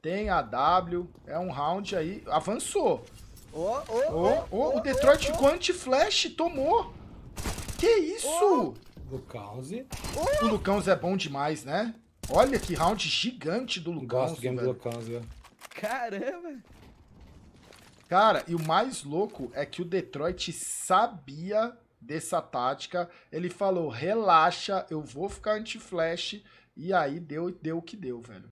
Tem a W. É um round aí. Avançou. Oh, oh, oh, o Detroit ficou anti-flash. Tomou. Que isso? Lucãozi. O Lucãozi é bom demais, né? Olha que round gigante do Lucãozi. Gosto game do Lucãozi, é. Caramba. Cara, e o mais louco é que o Detroit sabia dessa tática. Ele falou, relaxa, eu vou ficar anti-flash. E aí deu, deu o que deu, velho.